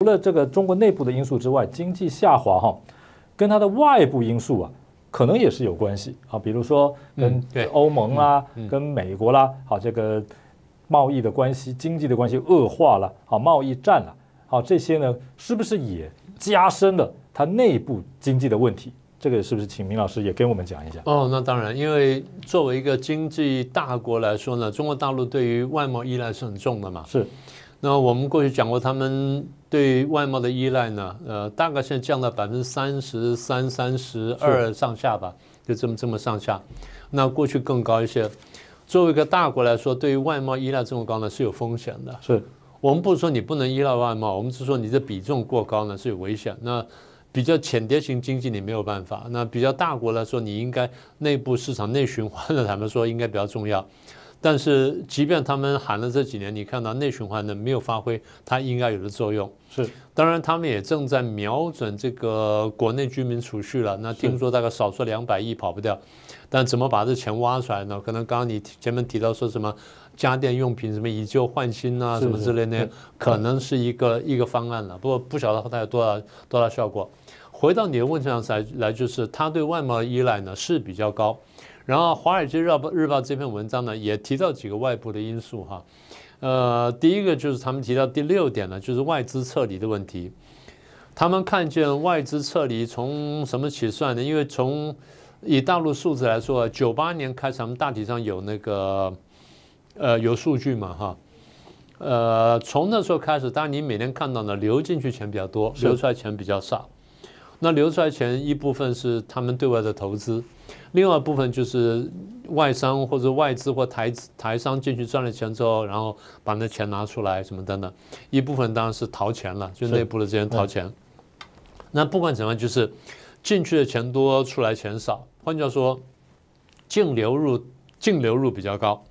除了这个中国内部的因素之外，经济下滑哈，跟它的外部因素啊，可能也是有关系啊。比如说跟欧盟啦，跟美国啦，好这个贸易的关系、经济的关系恶化了，好贸易战了，好这些呢，是不是也加深了它内部经济的问题？这个是不是请明老师也跟我们讲一下？哦，那当然，因为作为一个经济大国来说呢，中国大陆对于外贸依赖是很重的嘛。是，那我们过去讲过他们。对于外贸的依赖呢，呃，大概现在降到百分之三十三、三十二上下吧，就这么这么上下。那过去更高一些。作为一个大国来说，对于外贸依赖这么高呢，是有风险的。是，我们不是说你不能依赖外贸，我们是说你的比重过高呢是有危险。那比较浅碟型经济你没有办法，那比较大国来说，你应该内部市场内循环的，坦们说应该比较重要。但是，即便他们喊了这几年，你看到内循环呢没有发挥它应该有的作用，是。当然，他们也正在瞄准这个国内居民储蓄了。那听说大概少说两百亿跑不掉，但怎么把这钱挖出来呢？可能刚刚你前面提到说什么家电用品，什么以旧换新啊，什么之类的，可能是一个一个方案了。不过不晓得它有多大多大效果。回到你的问题上来来，就是它对外贸依赖呢是比较高。然后《华尔街日报》日报这篇文章呢，也提到几个外部的因素哈，呃，第一个就是他们提到第六点呢，就是外资撤离的问题。他们看见外资撤离从什么起算呢？因为从以大陆数字来说，九八年开始，他们大体上有那个，呃，有数据嘛哈，呃，从那时候开始，当然你每天看到呢，流进去钱比较多，流出来钱比较少。那流出来钱一部分是他们对外的投资，另外一部分就是外商或者外资或台台商进去赚了钱之后，然后把那钱拿出来什么等等，一部分当然是逃钱了，就内部的这人逃钱。那不管怎么样，就是进去的钱多，出来钱少，换句话说，净流入净流入比较高。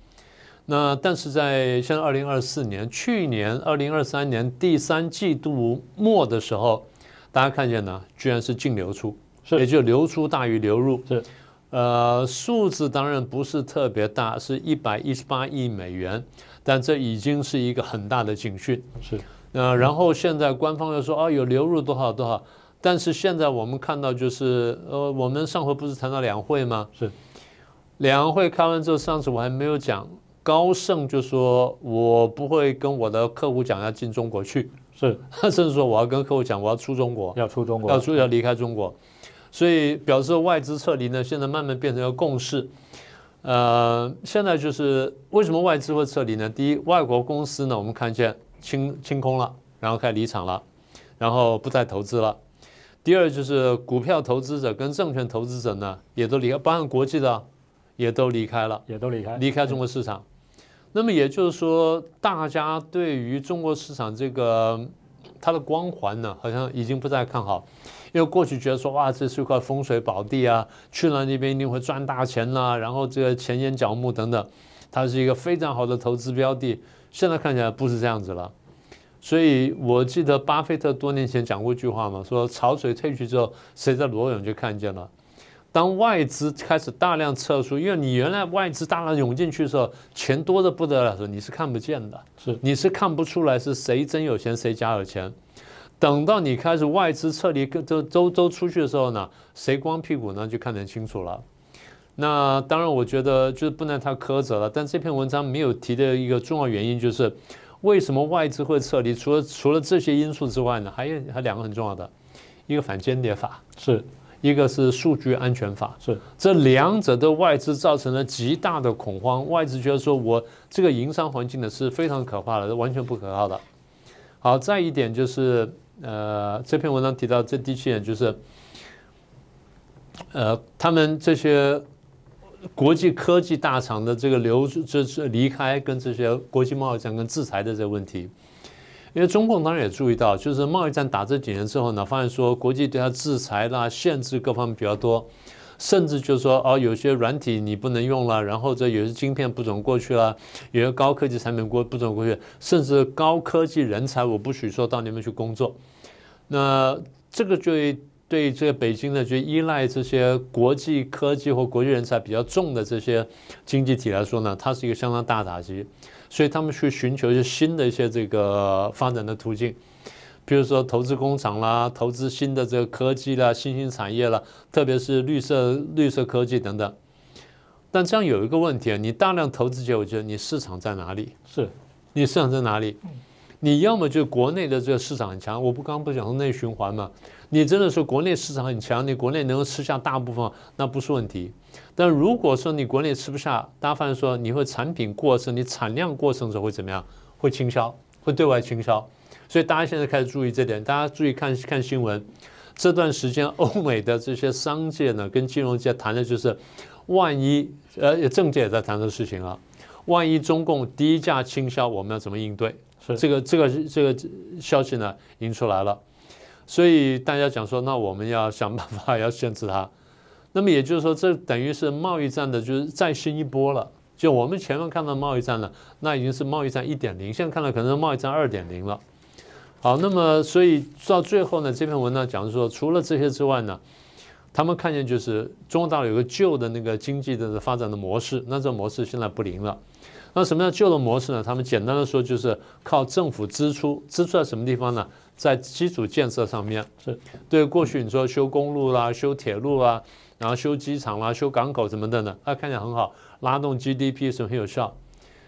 那但是在像二零二四年，去年二零二三年第三季度末的时候。大家看见呢，居然是净流出，是也就流出大于流入，是，呃，数字当然不是特别大，是一百一十八亿美元，但这已经是一个很大的警讯，是。那然后现在官方又说啊，有流入多少多少，但是现在我们看到就是，呃，我们上回不是谈到两会吗？是。两会开完之后，上次我还没有讲，高盛就说我不会跟我的客户讲要进中国去。是，甚至说我要跟客户讲，我要出中国，要出中国，要出要离开中国，所以表示外资撤离呢，现在慢慢变成一个共识。呃，现在就是为什么外资会撤离呢？第一，外国公司呢，我们看见清清空了，然后开始离场了，然后不再投资了。第二，就是股票投资者跟证券投资者呢，也都离，开，包含国际的，也都离开了，也都离开，离开中国市场。那么也就是说，大家对于中国市场这个它的光环呢，好像已经不再看好，因为过去觉得说哇，这是一块风水宝地啊，去了那边一定会赚大钱呐，然后这个前沿角目等等，它是一个非常好的投资标的，现在看起来不是这样子了。所以我记得巴菲特多年前讲过一句话嘛，说潮水退去之后，谁在裸泳就看见了。当外资开始大量撤出，因为你原来外资大量涌进去的时候，钱多的不得了，是你是看不见的，是你是看不出来是谁真有钱谁假有钱。等到你开始外资撤离，都都都出去的时候呢，谁光屁股呢就看得清楚了。那当然，我觉得就是不能太苛责了。但这篇文章没有提的一个重要原因就是，为什么外资会撤离？除了除了这些因素之外呢，还有还两个很重要的，一个反间谍法是。一个是数据安全法，是这两者对外资造成了极大的恐慌，外资觉得说我这个营商环境呢是非常可怕的，完全不可靠的。好，再一点就是，呃，这篇文章提到这第七点就是，呃，他们这些国际科技大厂的这个流这这离开跟这些国际贸易上跟制裁的这个问题。因为中共当然也注意到，就是贸易战打这几年之后呢，发现说国际对它制裁啦、限制各方面比较多，甚至就是说，哦，有些软体你不能用了，然后这有些晶片不准过去了，有些高科技产品过不准过去，甚至高科技人才我不许说到那边去工作，那这个就。对这个北京呢，就依赖这些国际科技或国际人才比较重的这些经济体来说呢，它是一个相当大打击。所以他们去寻求一些新的一些这个发展的途径，比如说投资工厂啦，投资新的这个科技啦、新兴产业啦，特别是绿色绿色科技等等。但这样有一个问题啊，你大量投资结果就你市场在哪里？是，你市场在哪里？你要么就国内的这个市场很强，我不刚刚不讲内循环嘛？你真的说国内市场很强，你国内能够吃下大部分，那不是问题。但如果说你国内吃不下，大家发现说你会产品过剩，你产量过剩的时候会怎么样？会倾销，会对外倾销。所以大家现在开始注意这点，大家注意看看新闻。这段时间欧美的这些商界呢，跟金融界谈的就是，万一呃政界也在谈这个事情啊，万一中共低价倾销，我们要怎么应对？这个这个这个消息呢，经出来了，所以大家讲说，那我们要想办法要限制它。那么也就是说，这等于是贸易战的，就是再新一波了。就我们前面看到贸易战呢，那已经是贸易战一点零，现在看到可能贸易战二点零了。好，那么所以到最后呢，这篇文章讲说，除了这些之外呢，他们看见就是中国大陆有个旧的那个经济的发展的模式，那这模式现在不灵了。那什么叫旧的模式呢？他们简单的说就是靠政府支出，支出在什么地方呢？在基础建设上面。是对过去你说修公路啦、修铁路啦，然后修机场啦、修港口什么的呢？啊，看起来很好，拉动 GDP 是很有效。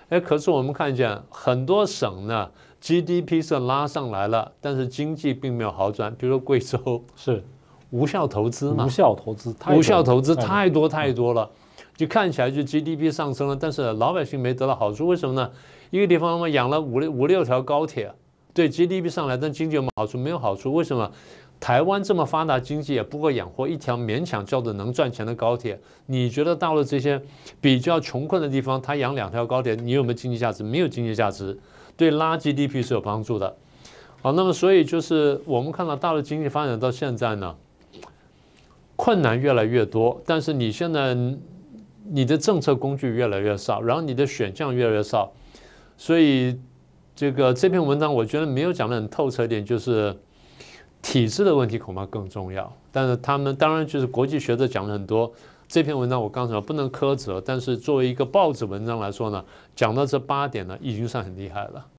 哎，可是我们看见很多省呢，GDP 是拉上来了，但是经济并没有好转。比如说贵州是无效投资，无效投资太，无效投资太多太多了。就看起来就 GDP 上升了，但是老百姓没得到好处，为什么呢？一个地方嘛养了五六五六条高铁，对 GDP 上来，但经济有好处没有好处，为什么？台湾这么发达，经济也不会养活一条勉强叫做能赚钱的高铁。你觉得到了这些比较穷困的地方，他养两条高铁，你有没有经济价值？没有经济价值，对拉 GDP 是有帮助的。好，那么所以就是我们看到大陆经济发展到现在呢，困难越来越多，但是你现在。你的政策工具越来越少，然后你的选项越来越少，所以这个这篇文章我觉得没有讲的很透彻一点，就是体制的问题恐怕更重要。但是他们当然就是国际学者讲了很多。这篇文章我刚才不能苛责，但是作为一个报纸文章来说呢，讲到这八点呢，已经算很厉害了。